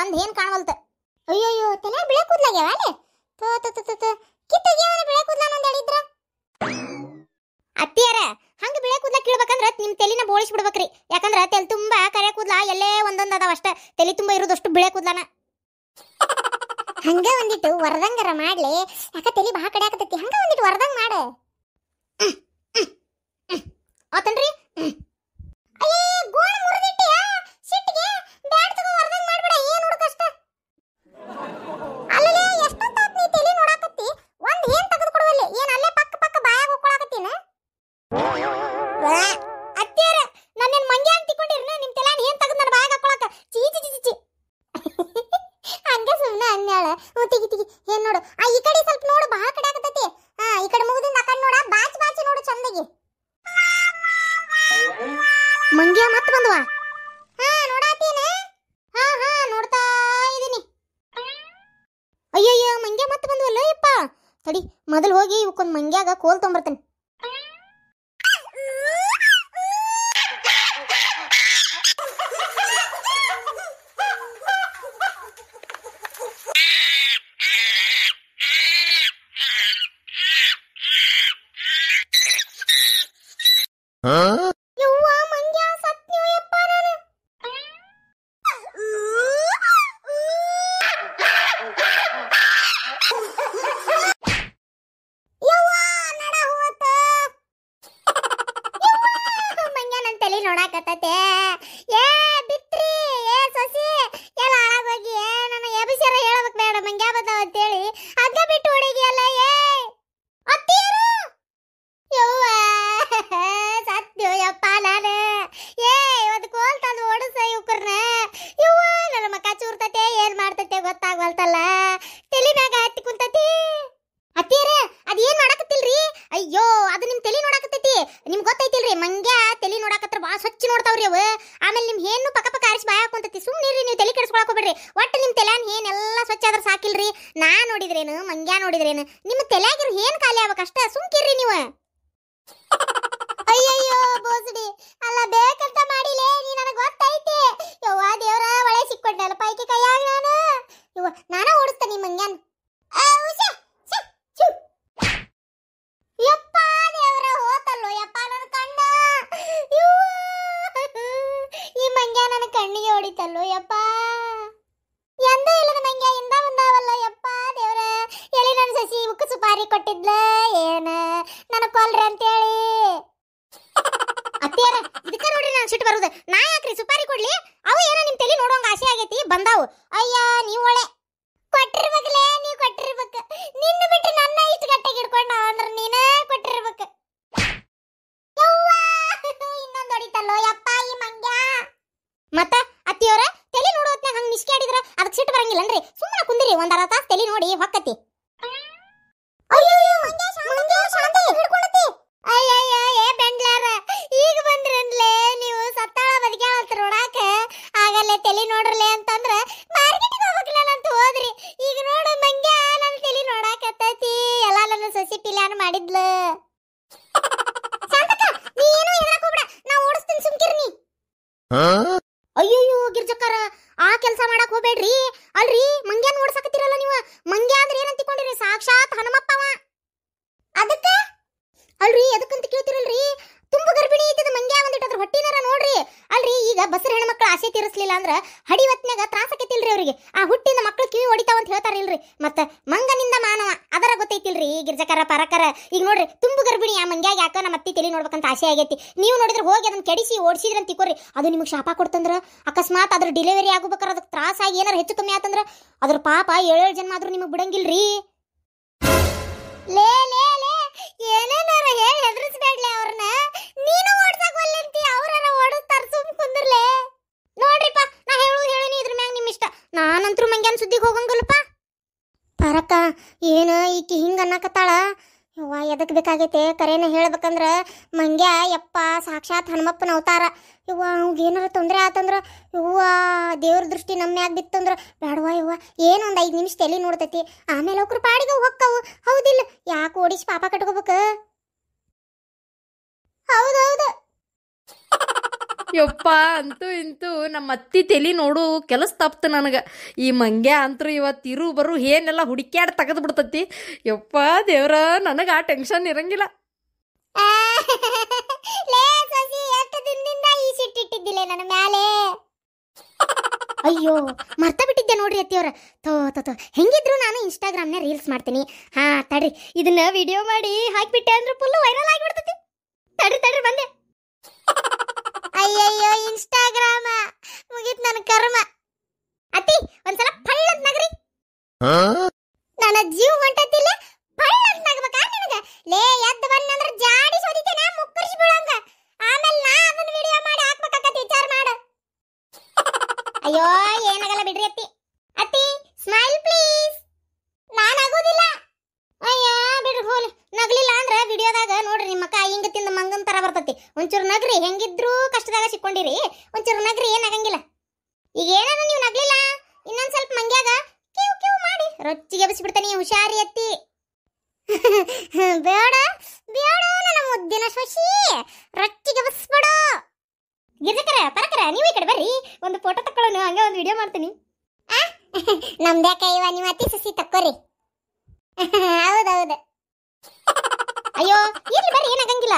ಒಂದ್ ಏನ್ ಕಾಣವಲ್ತ ಅಯ್ಯಯ್ಯೋ ತಲೆ ಬಿಳೆ ಕೂದ್ಲಾಗ್ಯಾವ ಅಲ್ಲಿ ತೋ ತೋ ತೋ ತೋ ಕಿತ್ತೋಗ್ಯಾವ ಬಿಳೆ ಕೂದ್ಲ ನಂದು ಹೇಳಿದ್ರ ಅತ್ತಿಯರ ಹಂಗ ಬಿಳೆ ಕೂದ್ಲ ಕೀಳ್ಬೇಕಂದ್ರ ನಿಮ್ ತಲಿನ ಬೋಳಿಸಿ ಬಿಡ್ಬೇಕ್ರಿ ಯಾಕಂದ್ರ ತಲೆ ತುಂಬಾ ಕರೆ ಕೂದ್ಲ ಎಲ್ಲೇ ಒಂದೊಂದ್ ಅದಾವ ಅಷ್ಟ ತಲಿ ತುಂಬಾ ಇರೋದಷ್ಟು ಬಿಳೆ ಕೂದ್ಲನ ಹಂಗ ಒಂದಿಟ್ಟು ವರದಂಗರ ಮಾಡ್ಲಿ ಯಾಕ ತಲಿ ಬಹಳ ಕಡೆ ಆಗತೈತಿ ಹಂಗ ಒಂದಿಟ್ಟು ವರದಂಗ ಮಾಡು ಆತನ್ರಿ ತಿಗಿ ತಿಗಿ ಏನು ನೋಡು ಆ ಈ ಕಡೆ ಸ್ವಲ್ಪ ನೋಡು ಬಹಳ ಕಡೆ ಆಗತೈತಿ ಹಾ ಈ ಕಡೆ ಮುಗಿದಿಂದ ಆ ಕಡೆ ನೋಡ ಬಾಚಿ ಬಾಚಿ ನೋಡು ಚಂದಗಿ ಮಂಗ್ಯ ಮತ್ತೆ ಬಂದ್ವಾ ಹಾ ನೋಡಾತೀನಿ ಹಾ ಹಾ ನೋಡ್ತಾ ಇದೀನಿ ಅಯ್ಯಯ್ಯೋ ಮಂಗ್ಯ ಮತ್ತೆ ಬಂದ್ವಲ್ಲ ಯಪ್ಪ ತಡಿ ಮೊದಲು ಹೋಗಿ ಇವಕ್ಕೊಂದು ಮಂಗ್ಯಾಗ ಕೋಲ್ ತೊಂಬರ್ತೇನೆ 嗯。ನಾನು ನಿಮ್ಮ ತಲೆಯಾಗಿರೋ ಏನ್ ಖಾಲಿ ಆಗ ಕಷ್ಟ ಸುಮ್ಕಿರ್ರಿ ನೀವು ಅಯ್ಯಯ್ಯೋ ಬೋಸಡಿ ಅಲ್ಲ ಬೇಕಂತ ಮಾಡಿಲೇ ನೀ ನನಗೆ ಗೊತ್ತೈತಿ ಯವ್ವ ದೇವ್ರ ಒಳೆ ಸಿಕ್ಕೊಂಡಲ್ಲ ಪೈಕಿ ಕೈಯಾಗ ನಾನು ಯವ್ವ ನಾನ ಓಡಿಸ್ತೇನೆ ನಿಮ್ಮ ಹಂಗ್ಯಾನ್ ಯಪ್ಪಾ ನನ್ನ ಕಣ್ಣ ಈ ಮಂಗ್ಯ ನನ್ನ ಕಣ್ಣಿಗೆ ಹೊಡಿತಲ್ಲೋ ಯಪ್ಪ ಬರಿ ಕೊಟ್ಟಿದ್ಲ ಏನ ನನ್ನ ಕೊಲ್ರಿ ಅಂತೇಳಿ ಅತ್ತಿಯರ ಇದಕ್ಕೆ ನೋಡ್ರಿ ನಾನು ಸಿಟ್ಟು ಬರೋದು ನಾ ಯಾಕ್ರಿ ಸುಪಾರಿ ಕೊಡ್ಲಿ ಅವು ಏನೋ ನಿಮ್ಮ ತಲೆ ನೋಡೋಂಗ ಆಸೆ ಆಗೈತಿ ಬಂದಾವು ಅಯ್ಯ ನೀವು ಒಳ್ಳೆ ಕೊಟ್ಟಿರ್ಬೇಕಲೇ ನೀವು ಕೊಟ್ಟಿರ್ಬೇಕು ಚಕ್ಕರ ಆ ಕೆಲಸ ಮಾಡಕ್ ಹೋಗ್ಬೇಡ್ರಿ ಅಲ್ರಿ ಮಂಗ್ಯಾನ್ ಓಡ್ಸಕತ್ತಿರಲ್ಲ ನೀವು ಮಂಗ್ಯ ಅಂದ್ರೆ ಏನ್ ಅಂತಿಕೊಂಡಿರಿ ಸಾಕ್ಷಾತ್ ಹನುಮಪ್ಪವ ಅದಕ್ಕ ಅಲ್ರಿ ಅದಕ್ಕಂತ ಕೇಳ್ತಿರಲ್ರಿ ತುಂಬ ಗರ್ಭಿಣಿ ಇದ್ದ ಮಂಗ್ಯ ಬಂದಿಟ್ಟು ಹೊಟ್ಟಿನಾರ ನೋಡ್ರಿ ಅಲ್ರಿ ಈಗ ಬಸರ ಹೆಣ್ಮಕ್ಳು ಆಸೆ ತೀರಿಸ್ಲಿಲ್ಲ ಅಂದ್ರ ಹಡಿವತ್ನಾಗ ಹೊತ್ನ್ಯಾಗ ಅವ್ರಿಗೆ ಆ ಹುಟ್ಟಿನ ಮಕ್ಳು ಕಿವಿ ಹೊಡಿತಾವಂತ ಹೇಳ್ತಾರಿಲ್ರಿ ಮತ್ತೆ ಮಂಗನ್ ಗೊತ್ತಿಲ್ರಿ ಗಿರ್ಜಕರ ಪರಕರ ಈಗ ನೋಡ್ರಿ ತುಂಬ ಗರ್ಭಿಣಿ ಆ ಮಂಗ್ಯಾಗ ಯಾಕ ನಮ್ಮ ಅತ್ತಿ ತಲೆ ನೋಡ್ಬೇಕಂತ ಆಸೆ ಆಗೈತಿ ನೀವು ನೋಡಿದ್ರೆ ಹೋಗಿ ಅದನ್ನ ಕೆಡಿಸಿ ಓಡಿಸಿದ್ರಂತ ತಿಕೋರಿ ಅದು ನಿಮಗೆ ಶಾಪ ಕೊಡ್ತಂದ್ರ ಅಕಸ್ಮಾತ್ ಅದ್ರ ಡೆಲಿವರಿ ಆಗುಬೇಕಾದ್ರೆ ಅದಕ್ಕೆ ಆಗಿ ಏನಾರು ಹೆಚ್ಚು ಕಮ್ಮಿ ಆತಂದ್ರ ಅದ್ರ ಪಾಪ ಏಳು ಜನ್ಮ ಆದ್ರೂ ನಿಮಗೆ ಬಿಡಂಗಿಲ್ರಿ ಲೇ ಲೇ ಲೇ ಏನೇನಾರ ಹೇಳಿ ಹೆದರಿಸ್ಬೇಡ್ಲೆ ಅವ್ರನ್ನ ನೀನು ಓಡ್ಸಕ್ ಒಲ್ಲೆಂತಿ ಅವ್ರನ್ನ ಓಡಿಸ್ತಾರ ಸುಮ್ ಕುಂದ್ರಲೆ ಪಾ ನಾ ಹೇಳು ಹೇಳಿನಿ ಇದ್ರ ಮ್ಯಾಗ ನಿಮ್ಮ ಇಷ್ಟ ನಾನಂತ್ರು ಮಂಗ್ಯಾನ್ ಸುದ್ದಿಗೆ ಹೋಗಂಗ ಅನ್ನಕತ್ತಾಳ ಯವ್ವ ಎದಕ್ಕೆ ಬೇಕಾಗೈತೆ ಕರೇನ ಹೇಳ್ಬೇಕಂದ್ರ ಮಂಗ್ಯ ಯಪ್ಪ ಸಾಕ್ಷಾತ್ ಹನುಮಪ್ಪನ ಅವತಾರ ಇವ್ವ ಅವ್ಗೆ ಏನಾರ ತೊಂದರೆ ಆತಂದ್ರ ಇವ್ವ ದೇವ್ರ ದೃಷ್ಟಿ ನಮ್ಮ್ಯಾಗ ಬಿತ್ತಂದ್ರ ಬೇಡವ ಇವ್ವ ಏನು ಒಂದು ಐದು ನಿಮಿಷ ತಲೆ ನೋಡ್ತೈತಿ ಆಮೇಲೆ ಅವ್ರ ಪಾಡಿಗೆ ಹೋಗ್ಕವು ಹೌದಿಲ್ಲ ಯಾಕೆ ಓಡಿಸಿ ಪಾಪ ಕಟ್ಕೋಬೇಕು ಹೌದೌದು ಯಪ್ಪ ಅಂತೂ ಇಂತೂ ನಮ್ಮ ಅತ್ತಿ ತೆಲಿ ನೋಡು ಕೆಲಸ ತಪ್ತು ನನಗೆ ಈ ಮಂಗೆ ಅಂತೂ ಇವತ್ತು ಇರು ಬರು ಏನೆಲ್ಲ ಹುಡುಕ್ಯಾಡ್ ತೆಗೆದು ಬಿಡ್ತತಿ ಯಪ್ಪ ದೇವ್ರ ನನಗೆ ಆ ಟೆನ್ಷನ್ ಇರಂಗಿಲ್ಲ ಅಯ್ಯೋ ಮರ್ತ ಬಿಟ್ಟಿದ್ದೆ ನೋಡ್ರಿ ಅತ್ತಿಯವ್ರ ತೋ ತೋ ತೋ ಹೆಂಗಿದ್ರು ನಾನು ಇನ್ಸ್ಟಾಗ್ರಾಮ್ನ ರೀಲ್ಸ್ ಮಾಡ್ತೀನಿ ಹಾ ತಡ್ರಿ ಇದನ್ನ ವಿಡಿಯೋ ಮಾಡಿ ಹಾಕ್ಬಿಟ್ಟೆ ಅಂದ್ರೆ ಫುಲ್ ವೈರಲ್ ಆಗಿಬಿಡ್ತೈತಿ ಅಯ್ಯೋ ಏನಾಗಲ್ಲ ಬಿಡ್ರಿ ಅತ್ತಿ ಅತ್ತಿ ಸ್ಮೈಲ್ ಪ್ಲೀಸ್ ನಾನು ಆಗೋದಿಲ್ಲ ಅಯ್ಯ ಬಿಡ್ರಿ ಹೋಲ್ ನಗ್ಲಿಲ್ಲ ಅಂದ್ರೆ ವಿಡಿಯೋದಾಗ ನೋಡ್ರಿ ನಿಮ್ಮ ಅಕ್ಕ ಹಿಂಗ ತಿಂದ ಮಂಗನ್ ತರ ಬರ್ತತಿ ಒಂಚೂರು ನಗ್ರಿ ಹೆಂಗಿದ್ರು ಕಷ್ಟದಾಗ ಸಿಕ್ಕೊಂಡಿರಿ ಒಂಚೂರು ನಗ್ರಿ ಏನಾಗಂಗಿಲ್ಲ ಈಗ ಏನಾದ್ರು ನೀವು ನಗ್ಲಿಲ್ಲ ಇನ್ನೊಂದ್ ಸ್ವಲ್ಪ ಮಂಗ್ಯಾಗ ಕ್ಯೂ ಕ್ಯೂ ಮಾಡಿ ರೊಚ್ಚಿಗೆ ಬಿಡ್ತಾನೆ ಹುಷಾರಿ ಅತ್ತಿ ಬೇಡ ಬೇಡ ನನ್ನ ಮುದ್ದಿನ ಶಶಿ ರೊಚ್ಚಿಗೆ ಬಸ್ಬೇಡ ಗಿರ್ಜಕರ ಪರಕರ ನೀವು ಈ ಕಡೆ ಬರ್ರಿ ಒಂದು ಫೋಟೋ ತಕ್ಕೊಳ್ಳೋಣ ಹಂಗೆ ಒಂದು ವಿಡಿಯೋ ಮಾಡ್ತೀನಿ ನಮ್ದೇ ಇವ ನೀವು ಅತಿ ಸುಸಿ ತಕ್ಕೋರಿ ಹೌದೌದು ಅಯ್ಯೋ ಇರ್ಲಿ ಬರ್ರಿ ಏನಾಗಂಗಿಲ್ಲ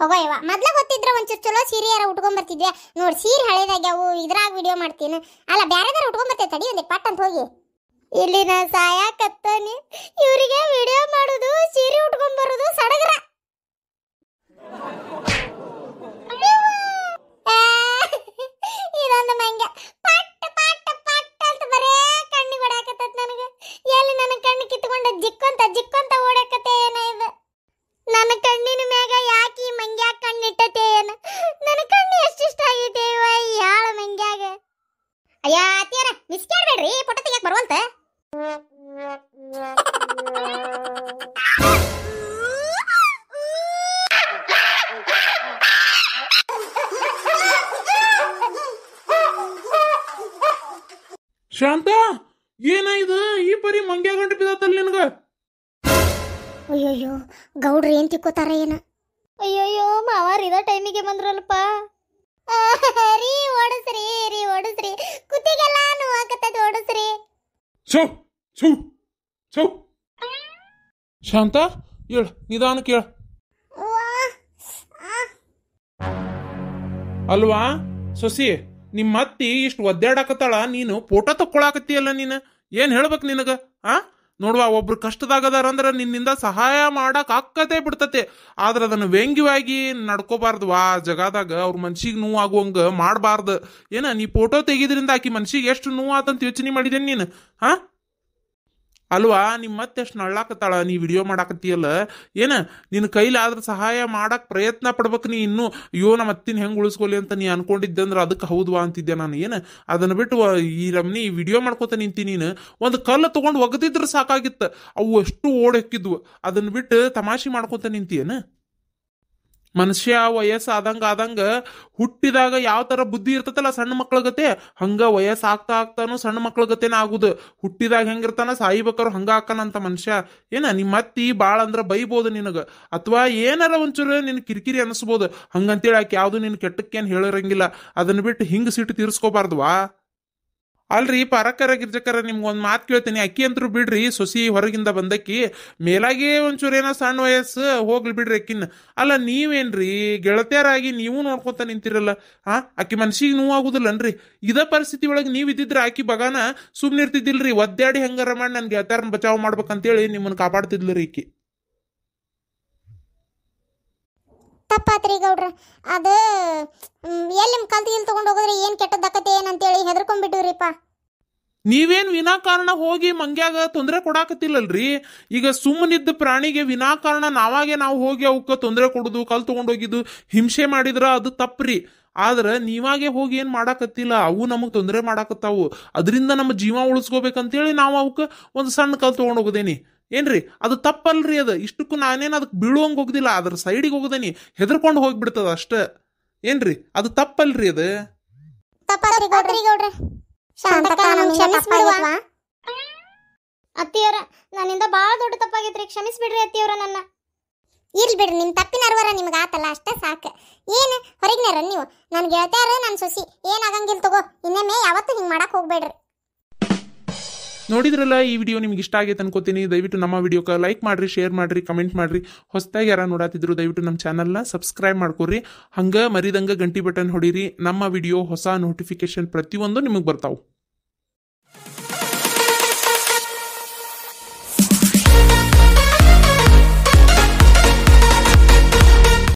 ಹೋಗೋ ಇವ ಮೊದ್ಲ ಗೊತ್ತಿದ್ರೆ ಒಂಚೂರು ಚಲೋ ಸೀರೆ ಯಾರ ಉಟ್ಕೊಂಡ್ ಬರ್ತಿದ್ವಿ ನೋಡಿ ಸೀರೆ ಹಳೇದಾಗ್ಯಾವು ಇದ್ರಾಗ ವಿಡಿಯೋ ಮಾಡ್ತೀನಿ ಅಲ್ಲ ಬ್ಯಾರೆದಾರ ಉಟ್ಕೊಂಡ್ ಬರ್ತೇವೆ ತಡಿ ಒಂದೇ ಪಟ್ ಅಂತ ಹೋಗಿ ಇಲ್ಲಿ ನಾ ಸಾಯಾಕತ್ತನಿ ಇವರಿಗೆ ವಿಡಿಯೋ ಮಾಡೋದು ಸೀರೆ ಉಟ್ಕೊಂಡ್ ಬರೋದು ಸಡಗರ ಬಂದ ಮಂಗ ಪಟ್ಟ ಪಟ್ಟ ಪಟ್ಟ ಅಂತ ಬರೇ ಕಣ್ಣು ಹೊಡಾಕತ್ತೈತ್ ನನಗೆ ಎಲ್ಲಿ ನನ್ನ ಕಣ್ಣು ಕಿತ್ಕೊಂಡು ಜಿಕ್ಕೊಂತ ಜಿಕ್ಕೊಂತ ಓಡಾಕತ್ತೆ ಏನ ಶಾಂತ ಏನ ಇದು ಈ ಪರಿ ಮಂಗ್ಯ ಗಂಟು ಬಿದ್ದತ್ತಲ್ಲ ನಿನಗ ಅಯ್ಯಯ್ಯೋ ಗೌಡ್ರು ಏನ್ ತಿಕ್ಕೋತಾರ ಏನ ಅಯ್ಯಯ್ಯೋ ಮಾವಾರ್ ಇದ ಟೈಮಿಗೆ ಬಂದ್ರಲ್ಪ ರೀ ಓಡಸ್ರಿ ರೀ ಓಡಸ್ರಿ ಕುತ್ತಿಗೆಲ್ಲ ನೋವಾಕತ್ತದ ಓಡಸ್ರಿ ಸೌ ಸೌ ಸೌ ಶಾಂತ ಹೇಳ ನಿಧಾನ ಕೇಳ ಅಲ್ವಾ ಸೊಸಿ ನಿಮ್ಮ ಅತ್ತಿ ಇಷ್ಟು ಒದ್ದಾಡಕತ್ತಾಳ ನೀನು ಫೋಟೋ ತಕ್ಕೊಳಕತ್ತೀಯಲ್ಲ ನೀನು ಏನು ಹೇಳ್ಬೇಕು ನಿನಗೆ ಆ ನೋಡುವ ಒಬ್ರು ಕಷ್ಟದಾಗದಾರ ಅಂದ್ರೆ ನಿನ್ನಿಂದ ಸಹಾಯ ಮಾಡಕ್ ಆಕತೆ ಬಿಡ್ತತೆ ಆದ್ರೆ ಅದನ್ನು ವ್ಯಂಗ್ಯವಾಗಿ ನಡ್ಕೋಬಾರ್ದು ವಾ ಜಗದಾಗ ಅವ್ರ ಮನ್ಸಿಗೆ ನೋವು ಆಗುವಂಗೆ ಮಾಡಬಾರ್ದು ಏನ ನೀ ಫೋಟೋ ತೆಗಿದ್ರಿಂದ ಆಕಿ ಮನ್ಸಿಗೆ ಎಷ್ಟು ನೋವು ಆತಂತ ಯೋಚನೆ ಮಾಡಿದೇನ್ ನೀನು ಹಾ ಅಲ್ವಾ ನಿಮ್ಮ ಮತ್ತೆ ಎಷ್ಟು ನಳ್ಳಾಕತ್ತಾಳ ನೀ ವಿಡಿಯೋ ಮಾಡಾಕತ್ತೀಯಲ್ಲ ಏನ ನಿನ್ನ ಆದ್ರ ಸಹಾಯ ಮಾಡಕ್ಕೆ ಪ್ರಯತ್ನ ಪಡ್ಬೇಕು ನೀ ಇನ್ನು ಅಯ್ಯೋ ನಮ್ಮ ಅತ್ತಿನ ಹೆಂಗೆ ಉಳಿಸ್ಕೊಲಿ ಅಂತ ನೀ ಅಂದ್ರ ಅದಕ್ಕೆ ಹೌದ್ವಾ ಅಂತಿದ್ದೆ ನಾನು ಏನು ಅದನ್ನ ಬಿಟ್ಟು ಈ ರಮ್ನಿ ವಿಡಿಯೋ ಮಾಡ್ಕೊತ ನಿಂತಿ ನೀನು ಒಂದು ಕಲ್ಲು ತೊಗೊಂಡು ಒಗದಿದ್ರೆ ಸಾಕಾಗಿತ್ತು ಅವು ಎಷ್ಟು ಓಡಕ್ಕಿದ್ವು ಅದನ್ನು ಬಿಟ್ಟು ತಮಾಷೆ ಮಾಡ್ಕೊತ ಏನು ಮನುಷ್ಯ ವಯಸ್ಸು ಆದಂಗ ಆದಂಗ ಹುಟ್ಟಿದಾಗ ಯಾವ ತರ ಬುದ್ಧಿ ಇರ್ತತಲ್ಲ ಸಣ್ಣ ಮಕ್ಳ ಗತೆ ಹಂಗ ವಯಸ್ಸು ಆಗ್ತಾ ಆಗ್ತಾನು ಸಣ್ಣ ಮಕ್ಳ ಗತೆನ ಆಗುದು ಹುಟ್ಟಿದಾಗ ಹೆಂಗಿರ್ತಾನ ಸಾಯಿಬೇಕಾರ ಹಂಗ ಹಾಕನಂತ ಮನುಷ್ಯ ಏನ ನಿಮ್ಮ ಅತ್ತಿ ಬಾಳ ಅಂದ್ರ ಬೈಬೋದು ನಿನಗ ಅಥವಾ ಏನಾರ ಒಂಚೂರು ನಿನ್ ಕಿರಿಕಿರಿ ಅನಿಸ್ಬೋದು ಹಂಗಂತೇಳಿ ಆಕೆ ಯಾವುದು ನಿನ್ ಕೆಟ್ಟಕ್ಕೇನು ಹೇಳಿರಂಗಿಲ್ಲ ಅದನ್ನ ಬಿಟ್ಟು ಹಿಂಗ್ ಸಿಟ್ಟು ವಾ ಅಲ್ರಿ ಪರಕ್ಕರ ಗಿರ್ಜಕರ ನಿಮ್ಗೆ ಒಂದು ಮಾತು ಕೇಳ್ತೀನಿ ಅಕ್ಕಿ ಅಂತರೂ ಬಿಡ್ರಿ ಸೊಸಿ ಹೊರಗಿಂದ ಬಂದಕ್ಕಿ ಮೇಲಾಗೆ ಒಂಚೂರು ಏನೋ ಸಣ್ಣ ವಯಸ್ಸು ಹೋಗ್ಲಿ ಬಿಡ್ರಿ ಅಕ್ಕಿನ ಅಲ್ಲ ನೀವೇನ್ರಿ ಗೆಳತಿಯರಾಗಿ ನೀವು ನೋಡ್ಕೊತ ನಿಂತಿರಲ್ಲ ಹಾ ಅಕ್ಕಿ ಮನ್ಸಿಗೆ ನೋವಾಗುದಿಲ್ಲನ್ರಿ ಇದ ಪರಿಸ್ಥಿತಿ ಒಳಗೆ ನೀವು ಇದ್ದಿದ್ರೆ ಆಕಿ ಬಗಾನ ಸುಮ್ನಿರ್ತಿದ್ದಿಲ್ರಿ ಒದ್ದಾಡಿ ಹೆಂಗಾರ ಮಾಡಿ ನನ್ನ ಗೆಳತಿಯರನ್ನ ಬಚಾವ್ ಮಾಡ್ಬೇಕಂತೇಳಿ ನಿಮ್ಮನ್ನು ಕಾಪಾಡ್ತಿದ್ಲು ರೀ ಆಕಿ ತಪ್ಪಾತ್ರಿ ಗೌಡ್ರ ಅದು ಎಲ್ಲಿ ಕಲ್ತಿ ಇಲ್ಲಿ ತಗೊಂಡು ಹೋಗಿದ್ರೆ ಏನು ಕೆಟ್ಟದ್ದಾಕತೆ ಏನಂತೇಳಿ ಹೆದರ್ಕೊಂಡ್ಬಿಟ್ಟಿವ್ರಿಪ್ಪ ನೀವೇನು ವಿನಾಕಾರಣ ಹೋಗಿ ಮಂಗ್ಯಾಗ ತೊಂದರೆ ಕೊಡಾಕತ್ತಿಲ್ಲಲ್ರಿ ಈಗ ಸುಮ್ಮನಿದ್ದ ಪ್ರಾಣಿಗೆ ವಿನಾಕಾರಣ ನಾವಾಗೆ ನಾವು ಹೋಗಿ ಅವಕ್ಕೆ ತೊಂದರೆ ಕೊಡುದು ಕಲ್ ತಗೊಂಡೋಗಿದ್ದು ಹಿಂಸೆ ಮಾಡಿದ್ರ ಅದು ತಪ್ಪ್ರಿ ಆದ್ರೆ ನೀವಾಗೆ ಹೋಗಿ ಏನು ಮಾಡಾಕತ್ತಿಲ್ಲ ಅವು ನಮಗೆ ತೊಂದರೆ ಮಾಡಾಕತ್ತಾವು ಅದರಿಂದ ನಮ್ಮ ಜೀವ ಉಳಿಸ್ಕೋಬೇಕಂತೇಳಿ ನಾವು ಅವಕ್ಕೆ ಒಂದು ಸಣ್ಣ ಕಲ್ ತಗೊಂಡೋಗದೇನಿ ಏನ್ರಿ ಅದು ತಪ್ಪಲ್ರಿ ಅದು ಇಷ್ಟಕ್ಕೂ ನಾನೇನು ಅದಕ್ಕೆ ಬೀಳುವಂಗೆ ಹೋಗ್ದಿಲ್ಲ ಅದ್ರ ಸೈಡಿಗೆ ಹೋಗದೇನಿ ಹೆದರ್ಕೊಂಡು ಹೋಗ್ಬಿಡ್ತದ ಅಷ್ಟ ಏನ್ರಿ ಅದು ತಪ್ಪಲ್ರಿ ಅದು ಅತ್ತಿಯವರ ನನ್ನಿಂದ ಭಾಳ ದೊಡ್ಡ ತಪ್ಪಾಗೈತ್ರಿ ಬಿಡ್ರಿ ಅತ್ತಿಯವರ ನನ್ನ ಇರ್ಲಿ ಬಿಡ್ರಿ ನಿಮ್ಮ ತಪ್ಪಿನ ಅರ್ವರ ನಿಮ್ಗೆ ಆತಲ್ಲ ಅಷ್ಟೇ ಸಾಕು ಏನು ಹೊರಗಿನಾರ ನೀವು ನನ್ನ ಗೆಳತಿಯಾರ ನನ್ನ ಸೊಸಿ ಏನಾಗಂಗಿಲ್ಲ ತಗೋ ಇನ್ನೊಮ್ಮೆ ಯಾವತ್ತು ಹಿಂಗೆ ಮಾಡಕ್ಕೆ ಹೋಗ್ಬೇಡ್ರಿ ನೋಡಿದ್ರಲ್ಲ ಈ ವಿಡಿಯೋ ನಿಮ್ಗೆ ಇಷ್ಟ ಆಗೈತೆ ಅನ್ಕೋತೀನಿ ದಯವಿಟ್ಟು ನಮ್ಮ ವಿಡಿಯೋಕ್ಕೆ ಲೈಕ್ ಮಾಡಿರಿ ಶೇರ್ ಮಾಡಿರಿ ಕಮೆಂಟ್ ಮಾಡ್ರಿ ಹೊಸದಾಗಿ ಯಾರು ನೋಡಾತಿದ್ರು ದಯವಿಟ್ಟು ನಮ್ಮ ಚಾನಲ್ನ ಸಬ್ಸ್ಕ್ರೈಬ್ ಮಾಡ್ಕೊರಿ ಹಂಗೆ ಮರಿದಂಗೆ ಗಂಟಿ ಬಟನ್ ಹೊಡೀರಿ ನಮ್ಮ ವಿಡಿಯೋ ಹೊಸ ನೋಟಿಫಿಕೇಶನ್ ಪ್ರತಿಯೊಂದು ನಿಮಗೆ ಬರ್ತಾವೆ